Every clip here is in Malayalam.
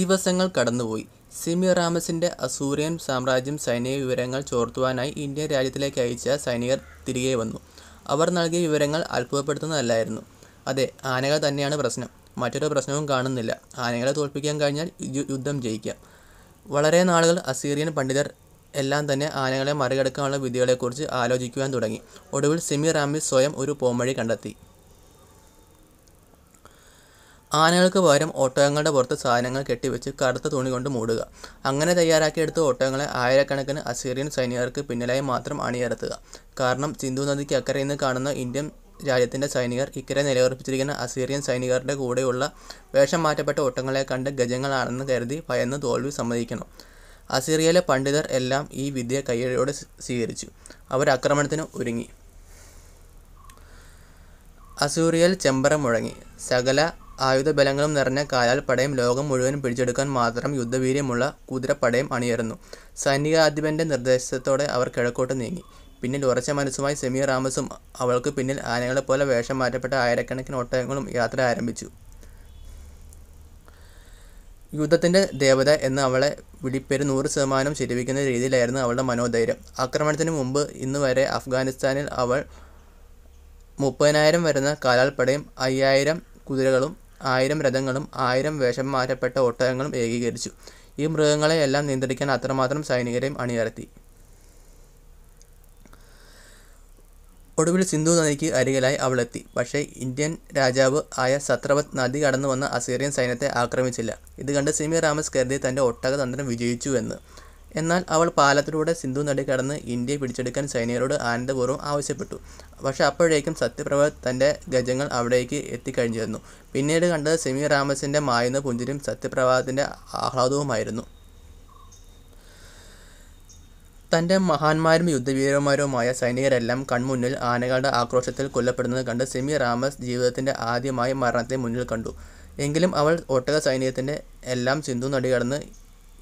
ദിവസങ്ങൾ കടന്നുപോയി റാമസിൻ്റെ അസൂറിയൻ സാമ്രാജ്യം സൈനിക വിവരങ്ങൾ ചോർത്തുവാനായി ഇന്ത്യൻ രാജ്യത്തിലേക്ക് അയച്ച സൈനികർ തിരികെ വന്നു അവർ നൽകിയ വിവരങ്ങൾ അത്ഭുതപ്പെടുത്തുന്നതല്ലായിരുന്നു അതെ ആനകൾ തന്നെയാണ് പ്രശ്നം മറ്റൊരു പ്രശ്നവും കാണുന്നില്ല ആനകളെ തോൽപ്പിക്കാൻ കഴിഞ്ഞാൽ യുദ്ധം ജയിക്കാം വളരെ നാളുകൾ അസീറിയൻ പണ്ഡിതർ എല്ലാം തന്നെ ആനകളെ മറികടക്കാനുള്ള വിധികളെക്കുറിച്ച് ആലോചിക്കുവാൻ തുടങ്ങി ഒടുവിൽ സെമിറാമിസ് സ്വയം ഒരു പോംവഴി കണ്ടെത്തി ആനകൾക്ക് പകരം ഒട്ടകങ്ങളുടെ പുറത്ത് സാധനങ്ങൾ കെട്ടിവെച്ച് കറുത്ത തുണി കൊണ്ട് മൂടുക അങ്ങനെ തയ്യാറാക്കിയെടുത്ത ഒട്ടകങ്ങളെ ആയിരക്കണക്കിന് അസീറിയൻ സൈനികർക്ക് പിന്നിലായി മാത്രം അണിയരത്തുക കാരണം സിന്ധു നദിക്ക് അക്കരയിൽ നിന്ന് കാണുന്ന ഇന്ത്യൻ രാജ്യത്തിൻ്റെ സൈനികർ ഇക്കരെ നിലയുറപ്പിച്ചിരിക്കുന്ന അസീറിയൻ സൈനികരുടെ കൂടെയുള്ള വേഷം മാറ്റപ്പെട്ട ഒട്ടങ്ങളെ കണ്ട് ഗജങ്ങളാണെന്ന് കരുതി ഭയന്ന് തോൽവി സമ്മതിക്കണം അസീറിയയിലെ പണ്ഡിതർ എല്ലാം ഈ വിദ്യ കയ്യടിയോടെ സ്വീകരിച്ചു അവർ ആക്രമണത്തിന് ഒരുങ്ങി അസൂറിയൽ ചെമ്പരം മുഴങ്ങി സകല ആയുധബലങ്ങളും നിറഞ്ഞ കാലാൾപ്പടയും ലോകം മുഴുവൻ പിടിച്ചെടുക്കാൻ മാത്രം യുദ്ധവീര്യമുള്ള കുതിരപ്പടയും അണിയറന്നു സൈനികാധിപൻ്റെ നിർദ്ദേശത്തോടെ അവർ കിഴക്കോട്ട് നീങ്ങി പിന്നിൽ ഉറച്ച മനസ്സുമായി സെമി റാമസും അവൾക്ക് പിന്നിൽ ആനകളെ പോലെ വേഷം മാറ്റപ്പെട്ട ആയിരക്കണക്കിന് ഒട്ടകങ്ങളും യാത്ര ആരംഭിച്ചു യുദ്ധത്തിൻ്റെ ദേവത എന്ന് അവളെ വിളിപ്പേര് നൂറ് ശതമാനം ശരിവിക്കുന്ന രീതിയിലായിരുന്നു അവളുടെ മനോധൈര്യം ആക്രമണത്തിന് മുമ്പ് ഇന്ന് വരെ അഫ്ഗാനിസ്ഥാനിൽ അവൾ മുപ്പതിനായിരം വരുന്ന കാലാൾപ്പടയും അയ്യായിരം കുതിരകളും ആയിരം രഥങ്ങളും ആയിരം വേഷം മാറ്റപ്പെട്ട ഒട്ടകങ്ങളും ഏകീകരിച്ചു ഈ എല്ലാം നിയന്ത്രിക്കാൻ അത്രമാത്രം സൈനികരെയും അണിയറത്തി ഒടുവിൽ സിന്ധു നദിക്ക് അരികിലായി അവളെത്തി പക്ഷേ ഇന്ത്യൻ രാജാവ് ആയ സത്രവത് നദി കടന്നു വന്ന അസീറിയൻ സൈന്യത്തെ ആക്രമിച്ചില്ല ഇത് കണ്ട് സിമി റാമസ് കരുതി തൻ്റെ ഒട്ടക തന്ത്രം വിജയിച്ചു എന്ന് എന്നാൽ അവൾ പാലത്തിലൂടെ സിന്ധു നടി കടന്ന് ഇന്ത്യയെ പിടിച്ചെടുക്കാൻ സൈനികരോട് ആനന്ദപൂർവ്വം ആവശ്യപ്പെട്ടു പക്ഷെ അപ്പോഴേക്കും സത്യപ്രഭ തൻ്റെ ഗജങ്ങൾ അവിടേക്ക് എത്തിക്കഴിഞ്ഞിരുന്നു പിന്നീട് കണ്ടത് സെമി രാമസിൻ്റെ മായുന്ന പുഞ്ചിരും സത്യപ്രഭാതത്തിൻ്റെ ആഹ്ലാദവുമായിരുന്നു തൻ്റെ മഹാന്മാരും യുദ്ധവീരന്മാരുമായ സൈനികരെല്ലാം കൺമുന്നിൽ ആനകളുടെ ആക്രോശത്തിൽ കൊല്ലപ്പെടുന്നത് കണ്ട് സെമി രാമസ് ജീവിതത്തിൻ്റെ ആദ്യമായി മരണത്തെ മുന്നിൽ കണ്ടു എങ്കിലും അവൾ ഒട്ടക സൈനികത്തിൻ്റെ എല്ലാം സിന്ധു നടികടന്ന്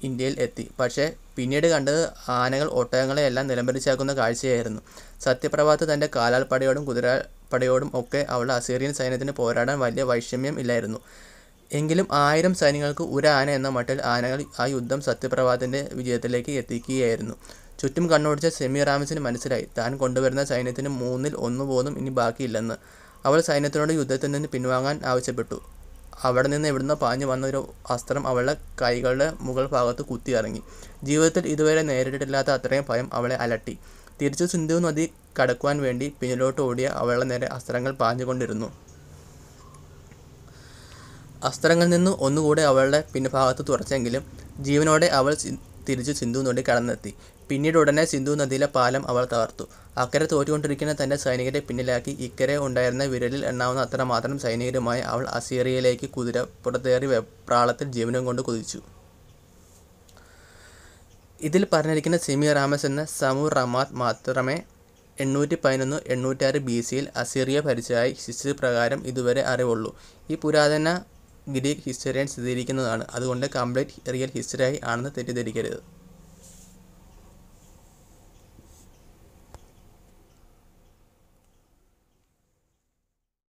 ഇന്ത്യയിൽ എത്തി പക്ഷേ പിന്നീട് കണ്ടത് ആനകൾ ഒട്ടകങ്ങളെയെല്ലാം നിലംപരിച്ചാക്കുന്ന കാഴ്ചയായിരുന്നു സത്യപ്രഭാത്ത് തൻ്റെ കാലാൽപ്പടയോടും കുതിരപ്പടയോടും ഒക്കെ അവൾ അസീറിയൻ സൈന്യത്തിന് പോരാടാൻ വലിയ വൈഷമ്യം ഇല്ലായിരുന്നു എങ്കിലും ആയിരം സൈന്യങ്ങൾക്ക് ഒരു ആന എന്ന മട്ടിൽ ആനകൾ ആ യുദ്ധം സത്യപ്രഭാത്തിൻ്റെ വിജയത്തിലേക്ക് എത്തിക്കുകയായിരുന്നു ചുറ്റും കണ്ണോടിച്ച സെമി റാമിസിന് മനസ്സിലായി താൻ കൊണ്ടുവരുന്ന സൈന്യത്തിന് മൂന്നിൽ ഒന്ന് പോലും ഇനി ബാക്കിയില്ലെന്ന് അവൾ സൈന്യത്തിനോട് യുദ്ധത്തിൽ നിന്ന് പിൻവാങ്ങാൻ ആവശ്യപ്പെട്ടു അവിടെ നിന്ന് ഇവിടുന്ന് പാഞ്ഞു വന്ന ഒരു അസ്ത്രം അവളുടെ കൈകളുടെ മുകൾ ഭാഗത്ത് കുത്തിയിറങ്ങി ജീവിതത്തിൽ ഇതുവരെ നേരിട്ടിട്ടില്ലാത്ത അത്രയും ഭയം അവളെ അലട്ടി തിരിച്ചു സിന്ധു നദി കടക്കുവാൻ വേണ്ടി പിന്നിലോട്ട് ഓടിയ അവളുടെ നേരെ അസ്ത്രങ്ങൾ പാഞ്ഞുകൊണ്ടിരുന്നു അസ്ത്രങ്ങളിൽ നിന്ന് ഒന്നുകൂടെ അവളുടെ പിൻഭാഗത്ത് തുറച്ചെങ്കിലും ജീവനോടെ അവൾ തിരിച്ചു സിന്ധു നദി കടന്നെത്തി പിന്നീട് ഉടനെ സിന്ധു നദിയിലെ പാലം അവൾ തകർത്തു അക്കരെ തോറ്റുകൊണ്ടിരിക്കുന്ന തൻ്റെ സൈനികരെ പിന്നിലാക്കി ഇക്കരെ ഉണ്ടായിരുന്ന വിരലിൽ എണ്ണാവുന്ന അത്രമാത്രം സൈനികരുമായി അവൾ അസീറിയയിലേക്ക് പുറത്തേറി പ്രാളത്തിൽ ജീവനം കൊണ്ട് കുതിച്ചു ഇതിൽ പറഞ്ഞിരിക്കുന്ന സിമി റാമസ് എന്ന സമു റമാത് മാത്രമേ എണ്ണൂറ്റി പതിനൊന്ന് എണ്ണൂറ്റാറ് ബി സിയിൽ അസീറിയ ഭരിച്ചതായി ശിശു പ്രകാരം ഇതുവരെ അറിവുള്ളൂ ഈ പുരാതന ഗ്രീക്ക് ഹിസ്റ്റോറിയൻ സ്ഥിരീകരിക്കുന്നതാണ് അതുകൊണ്ട് കംപ്ലീറ്റ് റിയൽ ഹിസ്റ്ററി ആണെന്ന് തെറ്റിദ്ധരിക്കരുത്